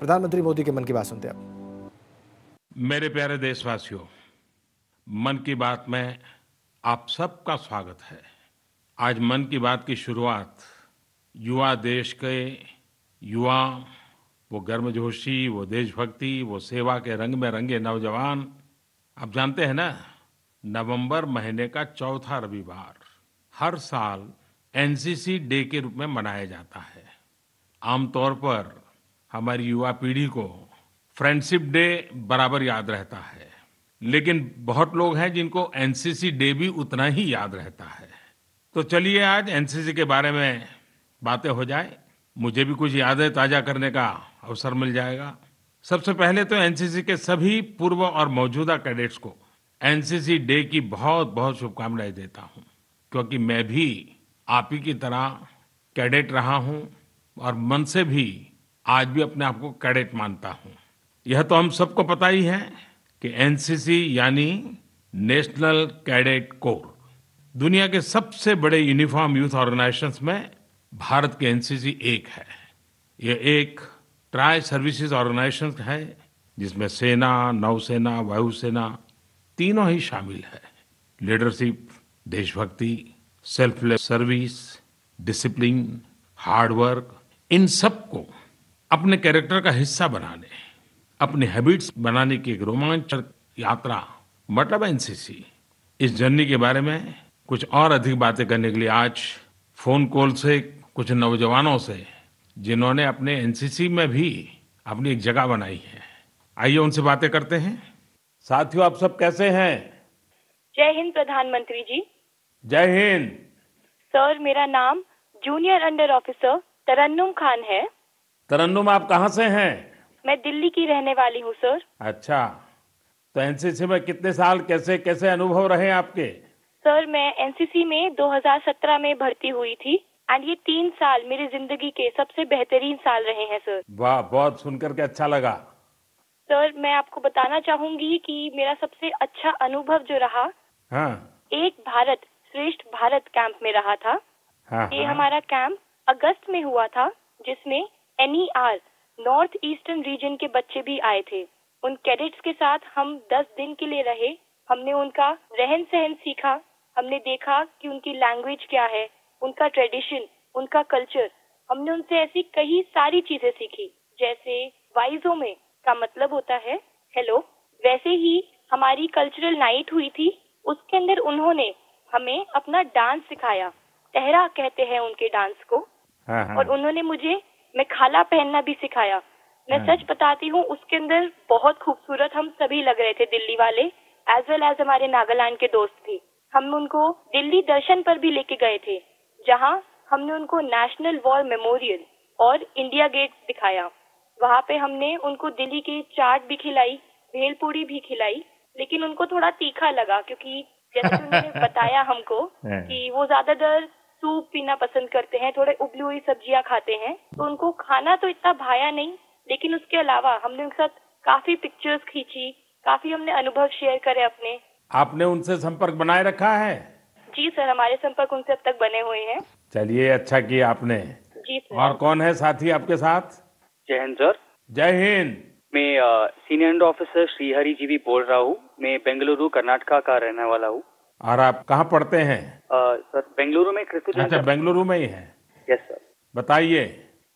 प्रधानमंत्री मोदी के मन की बात सुनते हैं मेरे प्यारे देशवासियों मन की बात में आप सबका स्वागत है आज मन की बात की शुरुआत युवा देश के युवा वो गर्मजोशी वो देशभक्ति वो सेवा के रंग में रंगे नौजवान आप जानते हैं ना नवंबर महीने का चौथा रविवार हर साल एनसीसी डे के रूप में मनाया जाता है आमतौर पर हमारी युवा पीढ़ी को फ्रेंडशिप डे बराबर याद रहता है लेकिन बहुत लोग हैं जिनको एनसीसी डे भी उतना ही याद रहता है तो चलिए आज एनसीसी के बारे में बातें हो जाए मुझे भी कुछ यादें ताज़ा करने का अवसर मिल जाएगा सबसे पहले तो एनसीसी के सभी पूर्व और मौजूदा कैडेट्स को एनसीसी डे की बहुत बहुत शुभकामनाएं देता हूं क्योंकि मैं भी आप ही की तरह कैडेट रहा हूं और मन से भी आज भी अपने आप को कैडेट मानता हूं यह तो हम सबको पता ही है कि एनसीसी यानी नेशनल कैडेट कोर दुनिया के सबसे बड़े यूनिफॉर्म यूथ ऑर्गेनाइजेशंस में भारत के एनसीसी एक है यह एक ट्राई सर्विसेज ऑर्गेनाइजेशन है जिसमें सेना नौसेना वायुसेना तीनों ही शामिल है लीडरशिप देशभक्ति सेल्फलेस सर्विस डिसिप्लिन हार्डवर्क इन सबको अपने कैरेक्टर का हिस्सा बना लें अपने हैबिट्स बनाने की एक रोमांचक यात्रा मतलब एनसीसी इस जर्नी के बारे में कुछ और अधिक बातें करने के लिए आज फोन कॉल से कुछ नौजवानों से जिन्होंने अपने एनसीसी में भी अपनी एक जगह बनाई है आइए उनसे बातें करते हैं साथियों आप सब कैसे हैं जय हिंद प्रधानमंत्री जी जय हिंद सर मेरा नाम junior under officer Tarannum Khan है तरन्नुम आप कहाँ से हैं मैं दिल्ली की रहने वाली हूँ सर अच्छा तो एनसीसी में कितने साल कैसे कैसे अनुभव रहे आपके सर मैं एनसीसी में 2017 में भर्ती हुई थी एंड ये तीन साल मेरी जिंदगी के सबसे बेहतरीन साल रहे हैं सर वाह बहुत सुनकर के अच्छा लगा सर मैं आपको बताना चाहूंगी कि मेरा सबसे अच्छा अनुभव जो रहा हाँ। एक भारत श्रेष्ठ भारत कैंप में रहा था हाँ, ये हाँ। हमारा कैंप अगस्त में हुआ था जिसमें एनईआर नॉर्थ ईस्टर्न रीजन के बच्चे भी आए थे उन कैडेट्स के साथ हम दस दिन के लिए रहे हमने उनका रहन सहन सीखा हमने देखा कि उनकी लैंग्वेज क्या है उनका ट्रेडिशन उनका कल्चर हमने उनसे ऐसी कई सारी चीजें सीखी जैसे वाइजो में का मतलब होता है हेलो वैसे ही हमारी कल्चरल नाइट हुई थी उसके अंदर उन्होंने हमें अपना डांस सिखाया तेहरा कहते हैं उनके डांस को हाँ, हाँ। और उन्होंने मुझे मैं खाला पहनना भी सिखाया मैं हाँ। सच बताती हूँ उसके अंदर बहुत खूबसूरत हम सभी लग रहे थे दिल्ली वाले एज वेल एज हमारे नागालैंड के दोस्त थे हम उनको दिल्ली दर्शन पर भी लेके गए थे जहाँ हमने उनको नेशनल वॉर मेमोरियल और इंडिया गेट दिखाया वहाँ पे हमने उनको दिल्ली की चाट भी खिलाई भेलपूरी भी खिलाई लेकिन उनको थोड़ा तीखा लगा क्योंकि जैसे उन्होंने बताया हमको हाँ। कि वो ज्यादातर सूप पीना पसंद करते हैं थोड़े उबली हुई सब्जियां खाते हैं तो उनको खाना तो इतना भाया नहीं लेकिन उसके अलावा हमने उनके साथ काफी पिक्चर्स खींची काफी हमने अनुभव शेयर करे अपने आपने उनसे संपर्क बनाए रखा है जी सर हमारे संपर्क उनसे अब तक बने हुए हैं चलिए अच्छा किया आपने जी सर और कौन है साथी आपके साथ जय हिंद सर जय हिंद मैं सीनियर ऑफिसर श्रीहरी जी भी बोल रहा हूँ मैं बेंगलुरु कर्नाटका का रहने वाला हूँ और आप कहाँ पढ़ते हैं सर बेंगलुरु में क्रिस्तु अच्छा बेंगलुरु में ही है यस सर बताइए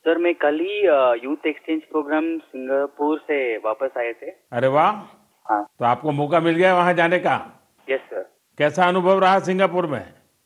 सर मैं कल ही यूथ एक्सचेंज प्रोग्राम सिंगापुर से वापस आए थे अरे वाह हाँ तो आपको मौका मिल गया वहाँ जाने का यस सर कैसा अनुभव रहा सिंगापुर में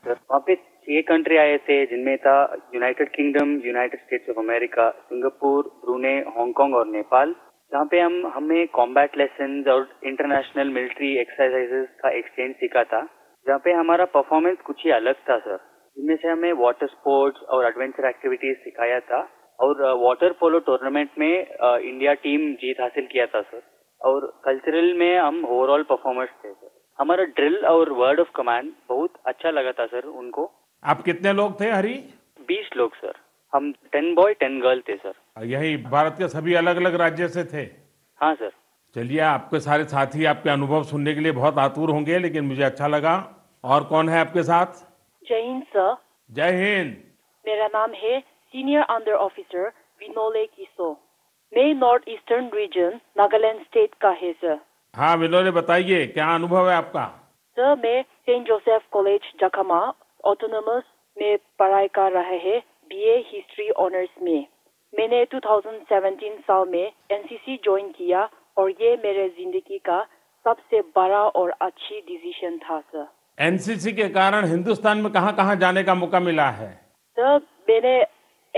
सर वहाँ पे छह कंट्री आए थे जिनमें था United Kingdom United States of America Singapore Brunei Hong Kong और नेपाल जहाँ पे हम हमें कॉम्बैट लेसन और इंटरनेशनल मिलिट्री एक्सरसाइजेस का एक्सचेंज सीखा था जहाँ पे हमारा परफॉर्मेंस कुछ ही अलग था सर जिनमें से हमें वाटर स्पोर्ट्स और एडवेंचर एक्टिविटीज सिखाया था और वाटर पोलो टूर्नामेंट में इंडिया uh, टीम जीत हासिल किया था सर और कल्चरल में हम ओवरऑल परफॉर्मर्स थे सर हमारा ड्रिल और वर्ड ऑफ कमांड बहुत अच्छा लगा था सर उनको आप कितने लोग थे हरी बीस लोग सर हम टेन बॉय टेन गर्ल थे सर यही भारत के सभी अलग अलग राज्य से थे हाँ सर चलिए आपके सारे साथी आपके अनुभव सुनने के लिए बहुत आतुर होंगे लेकिन मुझे अच्छा लगा और कौन है आपके साथ जय हिंद सर जय हिंद मेरा नाम है सीनियर अंडर ऑफिसर विनोले किसो मैं north eastern region Nagaland state का है सर हाँ विनोले बताइए क्या अनुभव है आपका सर मैं saint Joseph college Jakhama autonomous में पढ़ाई कर रहे है बी ए हिस्ट्री ऑनर्स में मैंने 2017 साल में एनसीसी ज्वाइन किया और ये मेरे जिंदगी का सबसे बड़ा और अच्छी डिसीजन था सर एनसीसी के कारण हिंदुस्तान में कहाँ कहाँ जाने का मौका मिला है सर तो मैंने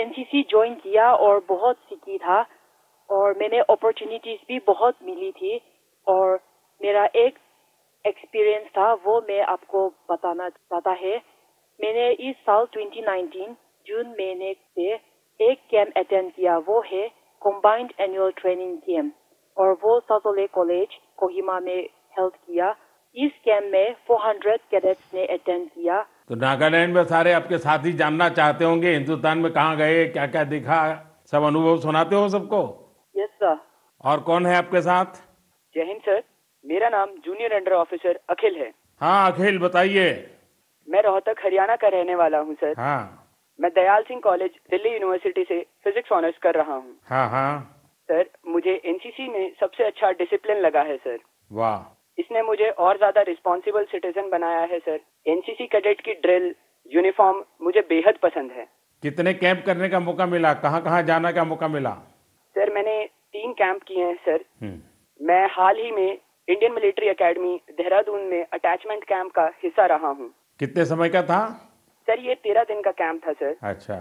एनसीसी ज्वाइन किया और बहुत सीखी था और मैंने अपॉर्चुनिटीज भी बहुत मिली थी और मेरा एक एक्सपीरियंस था वो मैं आपको बताना चाहता है मैंने इस साल 2019 जून महीने से एक कैंप अटेंड किया वो है कम्बाइंड एनुअल ट्रेनिंग कैंप और वो सतोले कॉलेज कोहिमा में हेल्प किया इस कैंप में 400 कैडेट्स ने अटेंड किया तो नागालैंड में सारे आपके साथी जानना चाहते होंगे हिंदुस्तान में कहाँ गए क्या क्या दिखा सब अनुभव सुनाते हो सबको यस सर और कौन है आपके साथ जय हिंद सर मेरा नाम जूनियर अंडर ऑफिसर अखिल है हाँ अखिल बताइए मैं रोहतक हरियाणा का रहने वाला हूँ सर हाँ मैं दयाल सिंह कॉलेज दिल्ली यूनिवर्सिटी से फिजिक्स ऑनर्स कर रहा हूँ हाँ हाँ सर मुझे एनसीसी में सबसे अच्छा डिसिप्लिन लगा है सर वाह इसने मुझे और ज्यादा रिस्पॉन्सिबल सिटीजन बनाया है सर एनसीसी कैडेट की ड्रिल यूनिफॉर्म मुझे बेहद पसंद है कितने कैंप करने का मौका मिला कहाँ कहाँ जाना का मौका मिला सर मैंने तीन कैंप किए हैं सर हम्म। मैं हाल ही में इंडियन मिलिट्री एकेडमी देहरादून में अटैचमेंट कैंप का हिस्सा रहा हूँ कितने समय का था सर ये तेरह दिन का कैंप था सर अच्छा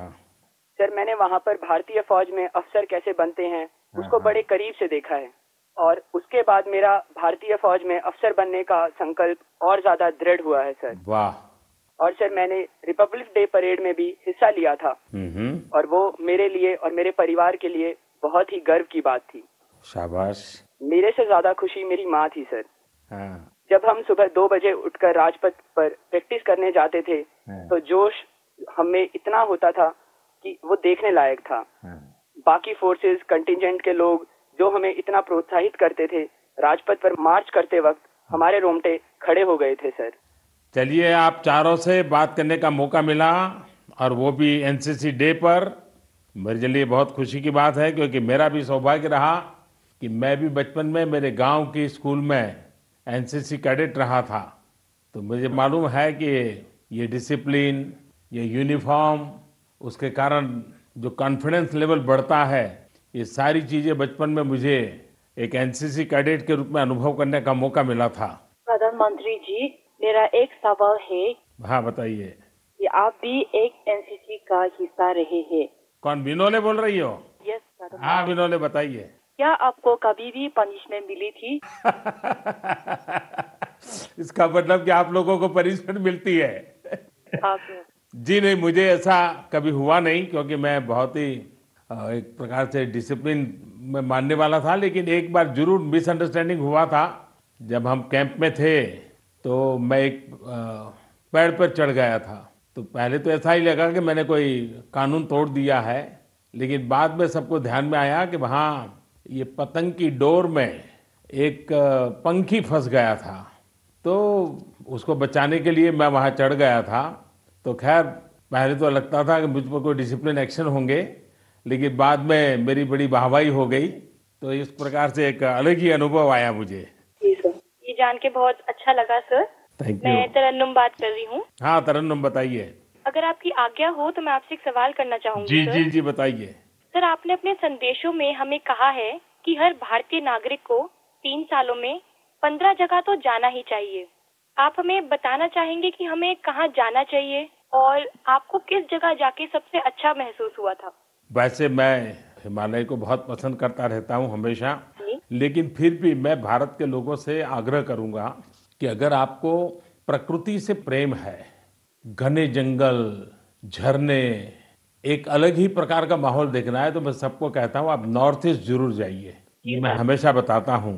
सर मैंने वहाँ पर भारतीय फौज में अफसर कैसे बनते हैं हाँ, उसको हाँ। बड़े करीब से देखा है और उसके बाद मेरा भारतीय फौज में अफसर बनने का संकल्प और ज्यादा दृढ़ हुआ है सर वाह और सर मैंने रिपब्लिक डे परेड में भी हिस्सा लिया था और वो मेरे लिए और मेरे परिवार के लिए बहुत ही गर्व की बात थी शाबाश मेरे से ज्यादा खुशी मेरी माँ थी सर हाँ। जब हम सुबह दो बजे उठकर राजपथ पर प्रैक्टिस करने जाते थे हाँ। तो जोश हमें इतना होता था कि वो देखने लायक था हाँ। बाकी फोर्सेस कंटिजेंट के लोग जो हमें इतना प्रोत्साहित करते थे राजपथ पर मार्च करते वक्त हमारे रोमटे खड़े हो गए थे सर चलिए आप चारों से बात करने का मौका मिला और वो भी एनसीसी डे पर मेरे लिए बहुत खुशी की बात है क्योंकि मेरा भी सौभाग्य रहा कि मैं भी बचपन में मेरे गांव के स्कूल में एनसीसी कैडेट रहा था तो मुझे मालूम है कि ये डिसिप्लिन ये यूनिफॉर्म उसके कारण जो कॉन्फिडेंस लेवल बढ़ता है ये सारी चीजें बचपन में मुझे एक एनसीसी कैडेट के रूप में अनुभव करने का मौका मिला था प्रधानमंत्री जी मेरा एक सवाल है हाँ बताइए कि आप भी एक एनसीसी का हिस्सा रहे हैं कौन विनोले बोल रही हो यस हाँ विनोले बताइए क्या आपको कभी भी पनिशमेंट मिली थी इसका मतलब कि आप लोगों को पनिशमेंट मिलती है हाँ, जी नहीं मुझे ऐसा कभी हुआ नहीं क्योंकि मैं बहुत ही एक प्रकार से डिसिप्लिन में मानने वाला था लेकिन एक बार जरूर मिसअंडरस्टैंडिंग हुआ था जब हम कैंप में थे तो मैं एक पेड़ पर चढ़ गया था तो पहले तो ऐसा ही लगा कि मैंने कोई कानून तोड़ दिया है लेकिन बाद में सबको ध्यान में आया कि वहाँ ये पतंग की डोर में एक पंखी फंस गया था तो उसको बचाने के लिए मैं वहाँ चढ़ गया था तो खैर पहले तो लगता था कि मुझ पर कोई डिसिप्लिन एक्शन होंगे लेकिन बाद में मेरी बड़ी वाहवाही हो गई तो इस प्रकार से एक अलग ही अनुभव आया मुझे जी सर ये जान के बहुत अच्छा लगा सर थैंक यू मैं तरन्नुम बात कर रही हूँ हाँ तरन्नुम बताइए अगर आपकी आज्ञा हो तो मैं आपसे एक सवाल करना चाहूंगी जी जी जी बताइए सर आपने अपने संदेशों में हमें कहा है कि हर भारतीय नागरिक को तीन सालों में पंद्रह जगह तो जाना ही चाहिए आप हमें बताना चाहेंगे कि हमें कहाँ जाना चाहिए और आपको किस जगह जाके सबसे अच्छा महसूस हुआ था वैसे मैं हिमालय को बहुत पसंद करता रहता हूँ हमेशा लेकिन फिर भी मैं भारत के लोगों से आग्रह करूँगा कि अगर आपको प्रकृति से प्रेम है घने जंगल झरने एक अलग ही प्रकार का माहौल देखना है तो मैं सबको कहता हूँ आप नॉर्थ ईस्ट जरूर जाइए ये मैं हमेशा बताता हूँ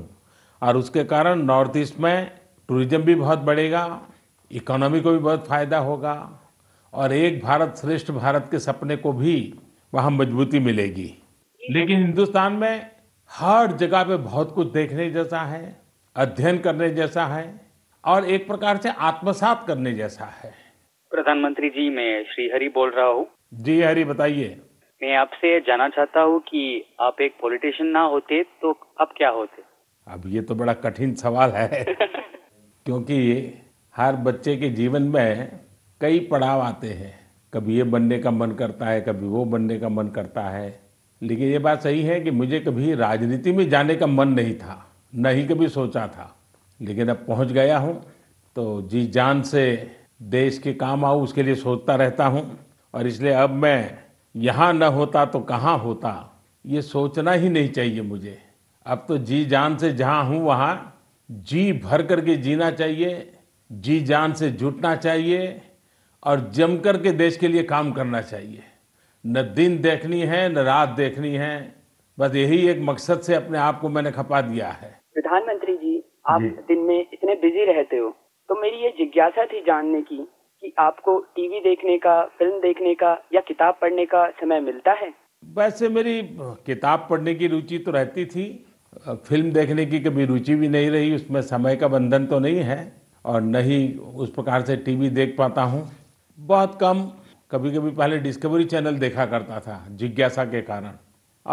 और उसके कारण नॉर्थ ईस्ट में टूरिज्म भी बहुत बढ़ेगा इकोनॉमी को भी बहुत फायदा होगा और एक भारत श्रेष्ठ भारत के सपने को भी वहाँ मजबूती मिलेगी लेकिन हिंदुस्तान में हर जगह पे बहुत कुछ देखने जैसा है अध्ययन करने जैसा है और एक प्रकार से आत्मसात करने जैसा है प्रधानमंत्री जी मैं श्री हरि बोल रहा हूँ जी हरि बताइए मैं आपसे जानना चाहता हूँ कि आप एक पॉलिटिशियन ना होते तो अब क्या होते अब ये तो बड़ा कठिन सवाल है क्योंकि हर बच्चे के जीवन में कई पड़ाव आते हैं कभी ये बनने का मन करता है कभी वो बनने का मन करता है लेकिन ये बात सही है कि मुझे कभी राजनीति में जाने का मन नहीं था न ही कभी सोचा था लेकिन अब पहुंच गया हूं तो जी जान से देश के काम आऊँ उसके लिए सोचता रहता हूं और इसलिए अब मैं यहाँ न होता तो कहाँ होता ये सोचना ही नहीं चाहिए मुझे अब तो जी जान से जहाँ हूँ वहाँ जी भर करके जीना चाहिए जी जान से जुटना चाहिए और जमकर के देश के लिए काम करना चाहिए न दिन देखनी है न रात देखनी है बस यही एक मकसद से अपने आप को मैंने खपा दिया है प्रधानमंत्री जी आप जी। दिन में इतने बिजी रहते हो तो मेरी ये जिज्ञासा थी जानने की कि आपको टीवी देखने का फिल्म देखने का या किताब पढ़ने का समय मिलता है वैसे मेरी किताब पढ़ने की रुचि तो रहती थी फिल्म देखने की कभी रुचि भी नहीं रही उसमें समय का बंधन तो नहीं है और न ही उस प्रकार से टीवी देख पाता हूँ बहुत कम कभी कभी पहले डिस्कवरी चैनल देखा करता था जिज्ञासा के कारण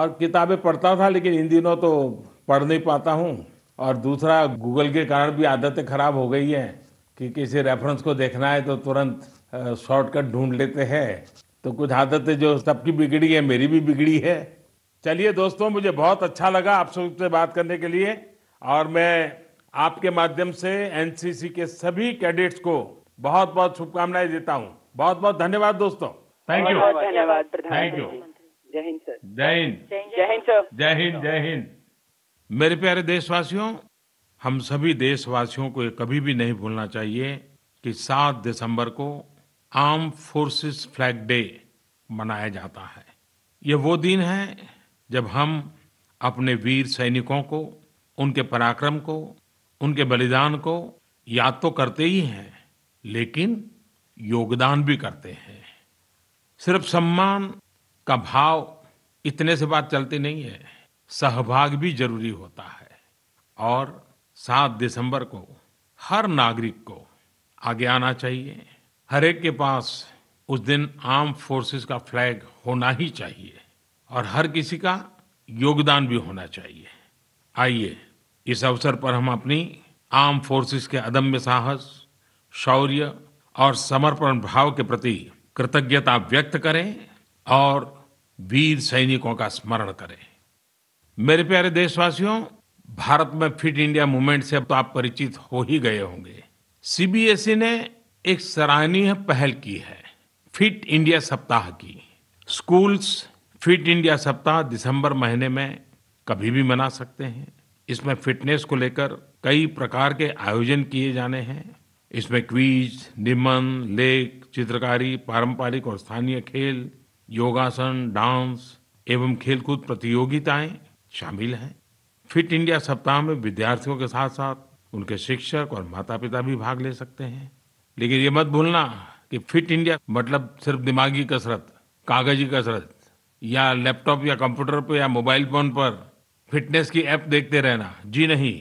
और किताबें पढ़ता था लेकिन इन दिनों तो पढ़ नहीं पाता हूँ और दूसरा गूगल के कारण भी आदतें खराब हो गई हैं कि किसी रेफरेंस को देखना है तो तुरंत शॉर्टकट ढूंढ लेते हैं तो कुछ आदतें जो सबकी बिगड़ी है मेरी भी बिगड़ी है चलिए दोस्तों मुझे बहुत अच्छा लगा आप सबसे बात करने के लिए और मैं आपके माध्यम से एनसीसी के सभी कैडेट्स को बहुत बहुत शुभकामनाएं देता हूँ बहुत बहुत धन्यवाद दोस्तों थैंक यू धन्यवाद थैंक यू जय हिंद जय हिंद जय हिंद जय हिंद जय हिंद मेरे प्यारे देशवासियों हम सभी देशवासियों को ये कभी भी नहीं भूलना चाहिए कि 7 दिसंबर को आर्म फोर्सेस फ्लैग डे मनाया जाता है ये वो दिन है जब हम अपने वीर सैनिकों को उनके पराक्रम को उनके बलिदान को याद तो करते ही हैं लेकिन योगदान भी करते हैं सिर्फ सम्मान का भाव इतने से बात चलती नहीं है सहभाग भी जरूरी होता है और 7 दिसंबर को हर नागरिक को आगे आना चाहिए हर एक के पास उस दिन आर्म फोर्सेस का फ्लैग होना ही चाहिए और हर किसी का योगदान भी होना चाहिए आइए इस अवसर पर हम अपनी आर्म फोर्सेस के अदम्य साहस शौर्य और समर्पण भाव के प्रति कृतज्ञता व्यक्त करें और वीर सैनिकों का स्मरण करें मेरे प्यारे देशवासियों भारत में फिट इंडिया मूवमेंट से तो आप परिचित हो ही गए होंगे सीबीएसई ने एक सराहनीय पहल की है फिट इंडिया सप्ताह की स्कूल्स फिट इंडिया सप्ताह दिसंबर महीने में कभी भी मना सकते हैं इसमें फिटनेस को लेकर कई प्रकार के आयोजन किए जाने हैं इसमें क्विज निबंध लेख चित्रकारी पारंपरिक और स्थानीय खेल योगासन डांस एवं खेलकूद प्रतियोगिताएं शामिल हैं फिट इंडिया सप्ताह में विद्यार्थियों के साथ साथ उनके शिक्षक और माता पिता भी भाग ले सकते हैं लेकिन ये मत भूलना कि फिट इंडिया मतलब सिर्फ दिमागी कसरत कागजी कसरत या लैपटॉप या कंप्यूटर पर या मोबाइल फोन पर फिटनेस की ऐप देखते रहना जी नहीं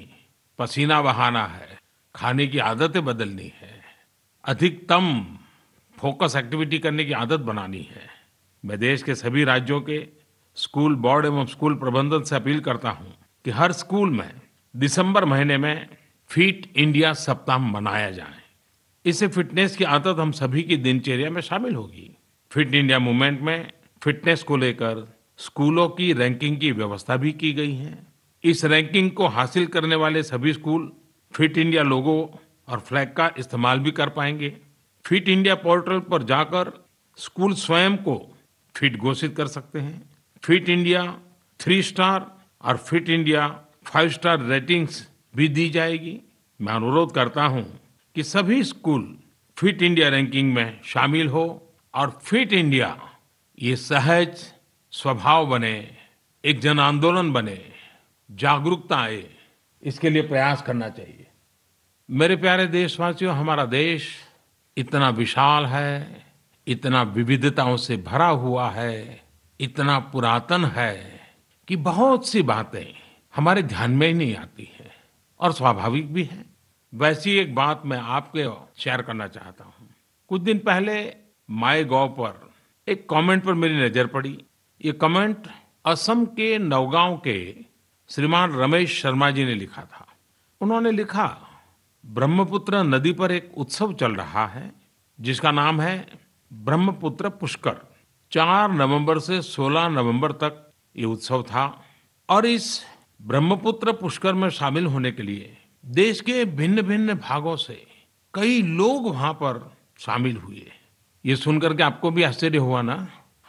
पसीना बहाना है खाने की आदतें बदलनी है अधिकतम फोकस एक्टिविटी करने की आदत बनानी है मैं देश के सभी राज्यों के स्कूल बोर्ड एवं स्कूल प्रबंधन से अपील करता हूं कि हर स्कूल में दिसंबर महीने में फिट इंडिया सप्ताह मनाया जाए इससे फिटनेस की आदत हम सभी की दिनचर्या में शामिल होगी फिट इंडिया मूवमेंट में फिटनेस को लेकर स्कूलों की रैंकिंग की व्यवस्था भी की गई है इस रैंकिंग को हासिल करने वाले सभी स्कूल फिट इंडिया लोगो और फ्लैग का इस्तेमाल भी कर पाएंगे फिट इंडिया पोर्टल पर जाकर स्कूल स्वयं को फिट घोषित कर सकते हैं फिट इंडिया थ्री स्टार और fit India five star ratings भी दी जाएगी मैं अनुरोध करता हूं कि सभी स्कूल फिट इंडिया रैंकिंग में शामिल हो और फिट इंडिया ये सहज स्वभाव बने एक जन आंदोलन बने जागरूकता आए इसके लिए प्रयास करना चाहिए मेरे प्यारे देशवासियों हमारा देश इतना विशाल है इतना विविधताओं से भरा हुआ है इतना पुरातन है कि बहुत सी बातें हमारे ध्यान में ही नहीं आती हैं और स्वाभाविक भी है वैसी एक बात मैं आपके शेयर करना चाहता हूं कुछ दिन पहले माई गॉव पर एक कमेंट पर मेरी नज़र पड़ी ये कमेंट असम के नवगांव के श्रीमान रमेश शर्मा जी ने लिखा था उन्होंने लिखा ब्रह्मपुत्र नदी पर एक उत्सव चल रहा है जिसका नाम है ब्रह्मपुत्र पुष्कर चार नवंबर से सोलह नवंबर तक ये उत्सव था और इस ब्रह्मपुत्र पुष्कर में शामिल होने के लिए देश के भिन्न भिन्न भागों से कई लोग वहां पर शामिल हुए ये सुनकर के आपको भी आश्चर्य हुआ ना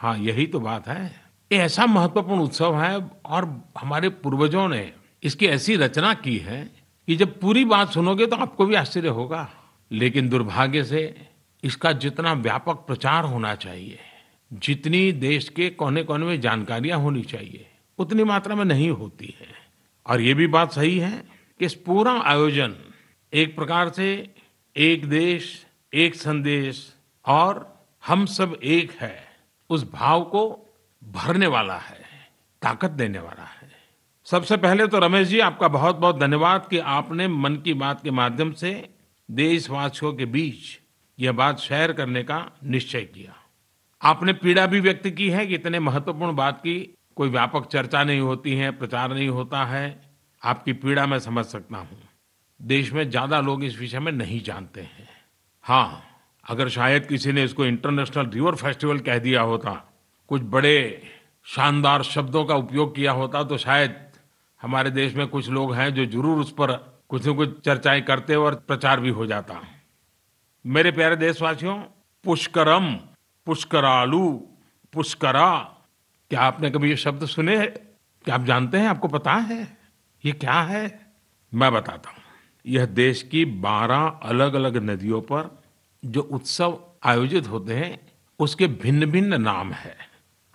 हाँ यही तो बात है ये ऐसा महत्वपूर्ण उत्सव है और हमारे पूर्वजों ने इसकी ऐसी रचना की है कि जब पूरी बात सुनोगे तो आपको भी आश्चर्य होगा लेकिन दुर्भाग्य से इसका जितना व्यापक प्रचार होना चाहिए जितनी देश के कोने कोने में जानकारियां होनी चाहिए उतनी मात्रा में नहीं होती है और ये भी बात सही है कि इस पूरा आयोजन एक प्रकार से एक देश एक संदेश और हम सब एक है उस भाव को भरने वाला है ताकत देने वाला है सबसे पहले तो रमेश जी आपका बहुत बहुत धन्यवाद कि आपने मन की बात के माध्यम से देशवासियों के बीच यह बात शेयर करने का निश्चय किया आपने पीड़ा भी व्यक्त की है कि इतने महत्वपूर्ण बात की कोई व्यापक चर्चा नहीं होती है प्रचार नहीं होता है आपकी पीड़ा मैं समझ सकता हूं देश में ज़्यादा लोग इस विषय में नहीं जानते हैं हाँ अगर शायद किसी ने इसको इंटरनेशनल रिवर फेस्टिवल कह दिया होता कुछ बड़े शानदार शब्दों का उपयोग किया होता तो शायद हमारे देश में कुछ लोग हैं जो जरूर उस पर कुछ न कुछ चर्चाएं करते और प्रचार भी हो जाता मेरे प्यारे देशवासियों पुष्करम पुष्करालू पुष्करा क्या आपने कभी ये शब्द सुने क्या आप जानते हैं आपको पता है ये क्या है मैं बताता हूं यह देश की बारह अलग अलग नदियों पर जो उत्सव आयोजित होते हैं उसके भिन्न भिन्न नाम है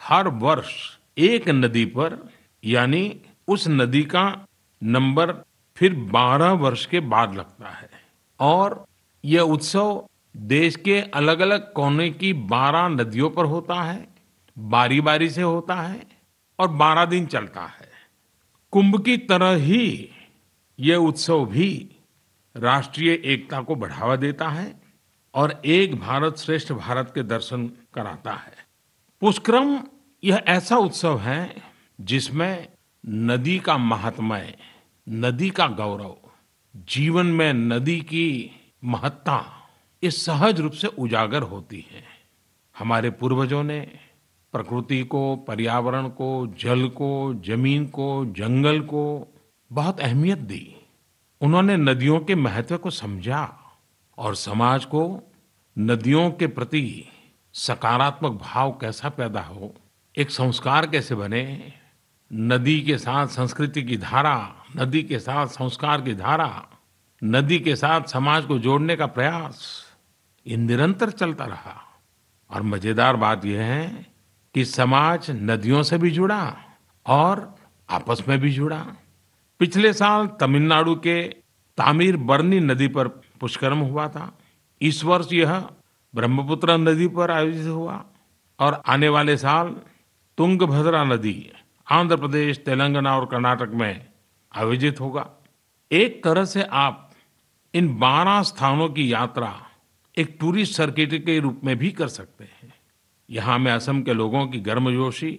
हर वर्ष एक नदी पर यानी उस नदी का नंबर फिर 12 वर्ष के बाद लगता है और यह उत्सव देश के अलग अलग कोने की 12 नदियों पर होता है बारी बारी से होता है और 12 दिन चलता है कुंभ की तरह ही यह उत्सव भी राष्ट्रीय एकता को बढ़ावा देता है और एक भारत श्रेष्ठ भारत के दर्शन कराता है पुष्करम यह ऐसा उत्सव है जिसमें नदी का महात्मय नदी का गौरव जीवन में नदी की महत्ता ये सहज रूप से उजागर होती है हमारे पूर्वजों ने प्रकृति को पर्यावरण को जल को जमीन को जंगल को बहुत अहमियत दी उन्होंने नदियों के महत्व को समझा और समाज को नदियों के प्रति सकारात्मक भाव कैसा पैदा हो एक संस्कार कैसे बने नदी के साथ संस्कृति की धारा नदी के साथ संस्कार की धारा नदी के साथ समाज को जोड़ने का प्रयास ये निरंतर चलता रहा और मजेदार बात यह है कि समाज नदियों से भी जुड़ा और आपस में भी जुड़ा पिछले साल तमिलनाडु के तामीर बर्नी नदी पर पुष्कर्म हुआ था इस वर्ष यह ब्रह्मपुत्र नदी पर आयोजित हुआ और आने वाले साल तुंगभद्रा नदी आंध्र प्रदेश तेलंगाना और कर्नाटक में आयोजित होगा एक तरह से आप इन बारह स्थानों की यात्रा एक टूरिस्ट सर्किट के रूप में भी कर सकते हैं यहाँ मैं असम के लोगों की गर्मजोशी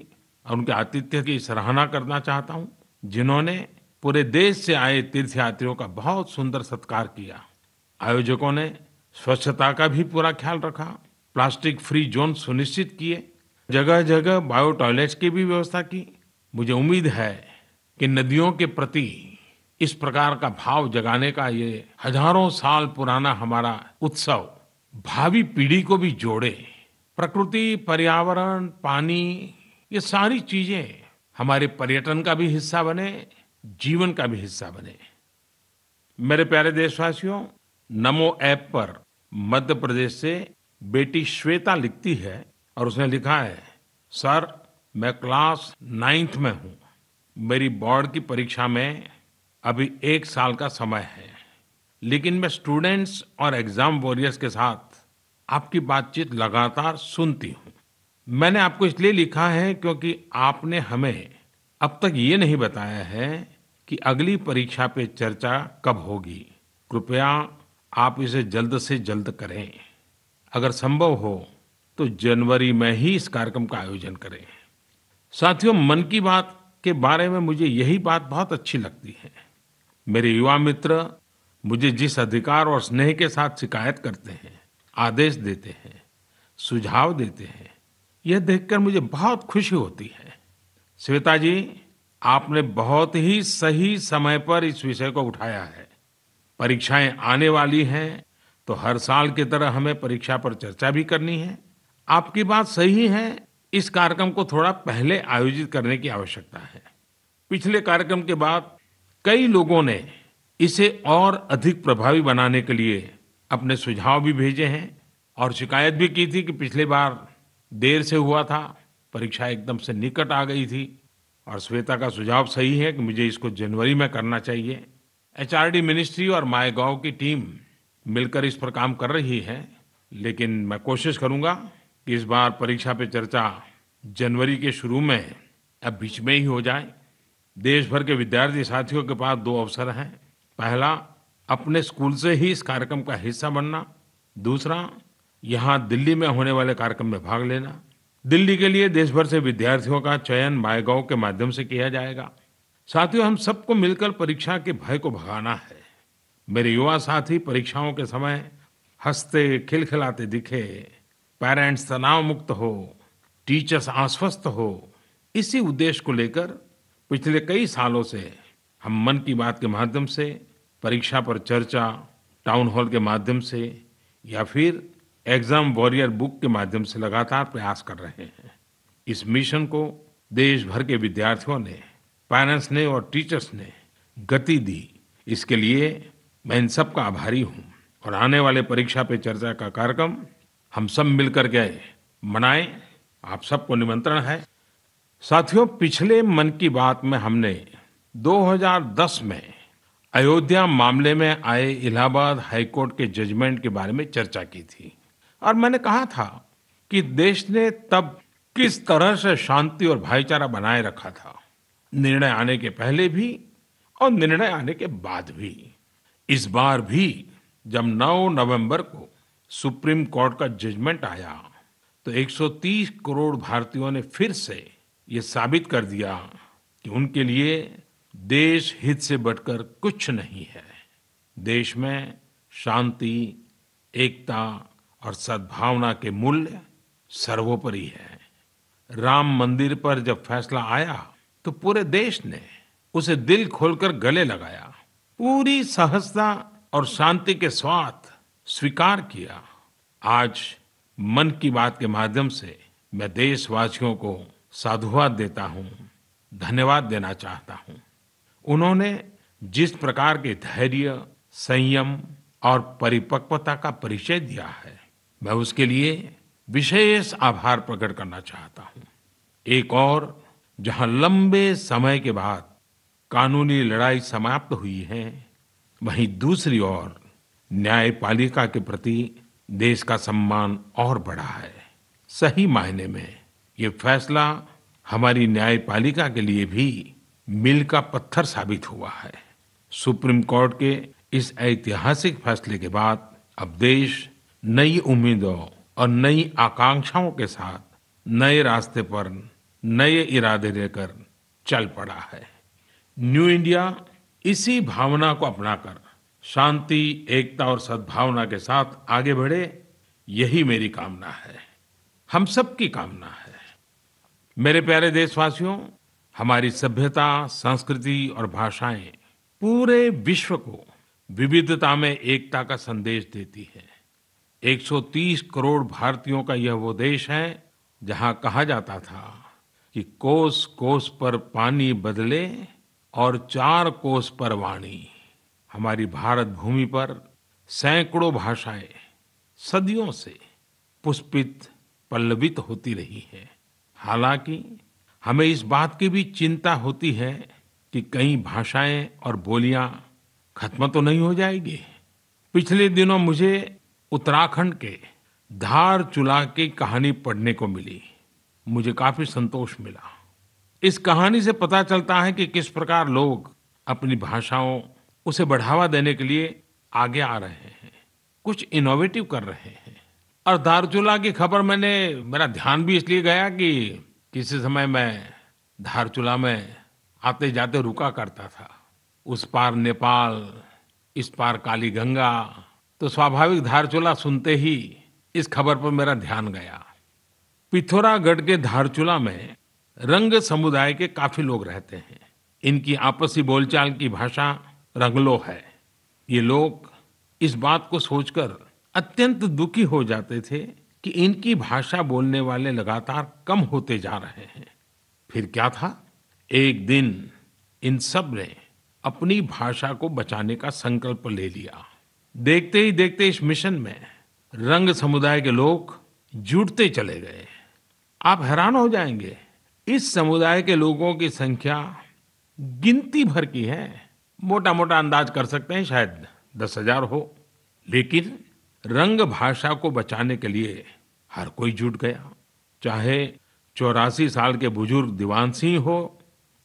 और उनके आतिथ्य की सराहना करना चाहता हूँ जिन्होंने पूरे देश से आए तीर्थयात्रियों का बहुत सुंदर सत्कार किया आयोजकों ने स्वच्छता का भी पूरा ख्याल रखा प्लास्टिक फ्री जोन सुनिश्चित किए जगह जगह बायो टॉयलेट्स की भी व्यवस्था की मुझे उम्मीद है कि नदियों के प्रति इस प्रकार का भाव जगाने का ये हजारों साल पुराना हमारा उत्सव भावी पीढ़ी को भी जोड़े प्रकृति पर्यावरण पानी ये सारी चीजें हमारे पर्यटन का भी हिस्सा बने जीवन का भी हिस्सा बने मेरे प्यारे देशवासियों नमो ऐप पर मध्य प्रदेश से बेटी श्वेता लिखती है और उसने लिखा है सर मैं क्लास नाइन्थ में हूँ मेरी बोर्ड की परीक्षा में अभी एक साल का समय है लेकिन मैं स्टूडेंट्स और एग्जाम वॉरियर्स के साथ आपकी बातचीत लगातार सुनती हूँ मैंने आपको इसलिए लिखा है क्योंकि आपने हमें अब तक ये नहीं बताया है कि अगली परीक्षा पे चर्चा कब होगी कृपया आप इसे जल्द से जल्द करें अगर संभव हो तो जनवरी में ही इस कार्यक्रम का आयोजन करें साथियों मन की बात के बारे में मुझे यही बात बहुत अच्छी लगती है मेरे युवा मित्र मुझे जिस अधिकार और स्नेह के साथ शिकायत करते हैं आदेश देते हैं सुझाव देते हैं यह देखकर मुझे बहुत खुशी होती है श्वेता जी आपने बहुत ही सही समय पर इस विषय को उठाया है परीक्षाएं आने वाली हैं तो हर साल की तरह हमें परीक्षा पर चर्चा भी करनी है आपकी बात सही है इस कार्यक्रम को थोड़ा पहले आयोजित करने की आवश्यकता है पिछले कार्यक्रम के बाद कई लोगों ने इसे और अधिक प्रभावी बनाने के लिए अपने सुझाव भी भेजे हैं और शिकायत भी की थी कि पिछले बार देर से हुआ था परीक्षा एकदम से निकट आ गई थी और श्वेता का सुझाव सही है कि मुझे इसको जनवरी में करना चाहिए एचआरडी मिनिस्ट्री और माय गांव की टीम मिलकर इस पर काम कर रही है लेकिन मैं कोशिश करूंगा कि इस बार परीक्षा पे चर्चा जनवरी के शुरू में अब बीच में ही हो जाए देश भर के विद्यार्थी साथियों के पास दो अवसर हैं पहला अपने स्कूल से ही इस कार्यक्रम का हिस्सा बनना दूसरा यहाँ दिल्ली में होने वाले कार्यक्रम में भाग लेना दिल्ली के लिए देश भर से विद्यार्थियों का चयन मायगांव के माध्यम से किया जाएगा साथियों हम सबको मिलकर परीक्षा के भय को भगाना है मेरे युवा साथी परीक्षाओं के समय हंसते खिलखिलाते दिखे पेरेंट्स तनाव मुक्त हो टीचर्स आश्वस्त हो इसी उद्देश्य को लेकर पिछले कई सालों से हम मन की बात के माध्यम से परीक्षा पर चर्चा टाउन हॉल के माध्यम से या फिर एग्जाम वॉरियर बुक के माध्यम से लगातार प्रयास कर रहे हैं इस मिशन को देश भर के विद्यार्थियों ने पेरेंट्स ने और टीचर्स ने गति दी इसके लिए मैं इन सबका आभारी हूँ और आने वाले परीक्षा पे चर्चा का कार्यक्रम हम सब मिलकर के मनाएं आप सबको निमंत्रण है साथियों पिछले मन की बात में हमने 2010 में अयोध्या मामले में आए इलाहाबाद हाईकोर्ट के जजमेंट के बारे में चर्चा की थी और मैंने कहा था कि देश ने तब किस तरह से शांति और भाईचारा बनाए रखा था निर्णय आने के पहले भी और निर्णय आने के बाद भी इस बार भी जब 9 नवंबर को सुप्रीम कोर्ट का जजमेंट आया तो 130 करोड़ भारतीयों ने फिर से ये साबित कर दिया कि उनके लिए देश हित से बढ़कर कुछ नहीं है देश में शांति एकता और सद्भावना के मूल्य सर्वोपरि है राम मंदिर पर जब फैसला आया तो पूरे देश ने उसे दिल खोलकर गले लगाया पूरी सहजता और शांति के साथ स्वीकार किया आज मन की बात के माध्यम से मैं देशवासियों को साधुवाद देता हूँ धन्यवाद देना चाहता हूँ उन्होंने जिस प्रकार के धैर्य संयम और परिपक्वता का परिचय दिया है मैं उसके लिए विशेष आभार प्रकट करना चाहता हूँ एक और जहाँ लंबे समय के बाद कानूनी लड़ाई समाप्त हुई है वहीं दूसरी ओर न्यायपालिका के प्रति देश का सम्मान और बढ़ा है सही मायने में ये फैसला हमारी न्यायपालिका के लिए भी मिल का पत्थर साबित हुआ है सुप्रीम कोर्ट के इस ऐतिहासिक फैसले के बाद अब देश नई उम्मीदों और नई आकांक्षाओं के साथ नए रास्ते पर नए इरादे लेकर चल पड़ा है न्यू इंडिया इसी भावना को अपनाकर शांति एकता और सद्भावना के साथ आगे बढ़े यही मेरी कामना है हम सबकी कामना है मेरे प्यारे देशवासियों हमारी सभ्यता संस्कृति और भाषाएं पूरे विश्व को विविधता में एकता का संदेश देती है 130 करोड़ भारतीयों का यह वो देश है जहां कहा जाता था कि कोस कोस पर पानी बदले और चार कोस पर वाणी हमारी भारत भूमि पर सैकड़ों भाषाएं सदियों से पुष्पित पल्लवित होती रही है हालांकि हमें इस बात की भी चिंता होती है कि कई भाषाएं और बोलियां खत्म तो नहीं हो जाएगी पिछले दिनों मुझे उत्तराखंड के धार चुला की कहानी पढ़ने को मिली मुझे काफी संतोष मिला इस कहानी से पता चलता है कि किस प्रकार लोग अपनी भाषाओं उसे बढ़ावा देने के लिए आगे आ रहे हैं कुछ इनोवेटिव कर रहे हैं और धारचूला की खबर मैंने मेरा ध्यान भी इसलिए गया कि किसी समय मैं धारचूला में आते जाते रुका करता था उस पार नेपाल इस पार काली गंगा तो स्वाभाविक धारचूला सुनते ही इस खबर पर मेरा ध्यान गया पिथौरागढ़ के धारचूला में रंग समुदाय के काफी लोग रहते हैं इनकी आपसी बोलचाल की भाषा रंगलो है ये लोग इस बात को सोचकर अत्यंत दुखी हो जाते थे कि इनकी भाषा बोलने वाले लगातार कम होते जा रहे हैं फिर क्या था एक दिन इन सब ने अपनी भाषा को बचाने का संकल्प ले लिया देखते ही देखते इस मिशन में रंग समुदाय के लोग जुड़ते चले गए आप हैरान हो जाएंगे इस समुदाय के लोगों की संख्या गिनती भर की है मोटा मोटा अंदाज कर सकते हैं शायद दस हजार हो लेकिन रंग भाषा को बचाने के लिए हर कोई जुट गया चाहे चौरासी साल के बुजुर्ग दीवान सिंह हो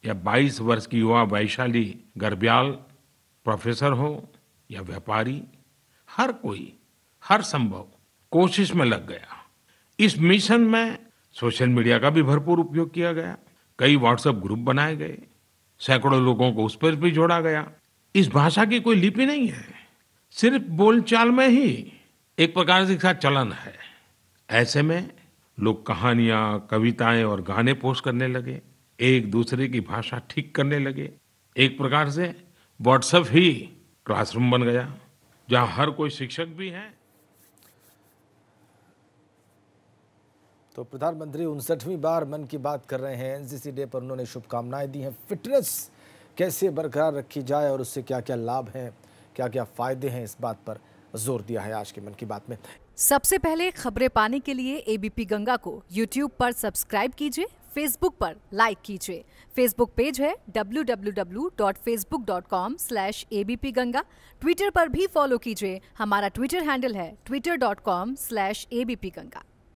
या बाईस वर्ष की युवा वैशाली गर्ब्याल प्रोफेसर हो या व्यापारी हर कोई हर संभव कोशिश में लग गया इस मिशन में सोशल मीडिया का भी भरपूर उपयोग किया गया कई व्हाट्सएप ग्रुप बनाए गए सैकड़ों लोगों को उस पर भी जोड़ा गया इस भाषा की कोई लिपि नहीं है सिर्फ बोलचाल में ही एक प्रकार से इसका चलन है ऐसे में लोग कहानियां कविताएं और गाने पोस्ट करने लगे एक दूसरे की भाषा ठीक करने लगे एक प्रकार से व्हाट्सएप ही क्लासरूम बन गया जहां हर कोई शिक्षक भी है तो प्रधानमंत्री उनसठवीं बार मन की बात कर रहे हैं एनसीसी डे पर उन्होंने शुभकामनाएं दी हैं फिटनेस कैसे बरकरार रखी जाए और उससे क्या क्या लाभ हैं क्या क्या फ़ायदे हैं इस बात पर जोर दिया है आज के मन की बात में सबसे पहले खबरें पाने के लिए एबीपी गंगा को यूट्यूब पर सब्सक्राइब कीजिए फेसबुक पर लाइक कीजिए फेसबुक पेज है www.facebook.com/abpganga ट्विटर पर भी फॉलो कीजिए हमारा ट्विटर हैंडल है twitter.com/abpganga